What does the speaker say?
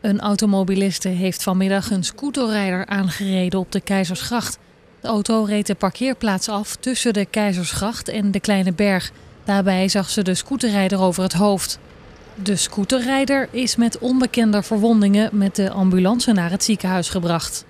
Een automobiliste heeft vanmiddag een scooterrijder aangereden op de Keizersgracht. De auto reed de parkeerplaats af tussen de Keizersgracht en de Kleine Berg. Daarbij zag ze de scooterrijder over het hoofd. De scooterrijder is met onbekende verwondingen met de ambulance naar het ziekenhuis gebracht.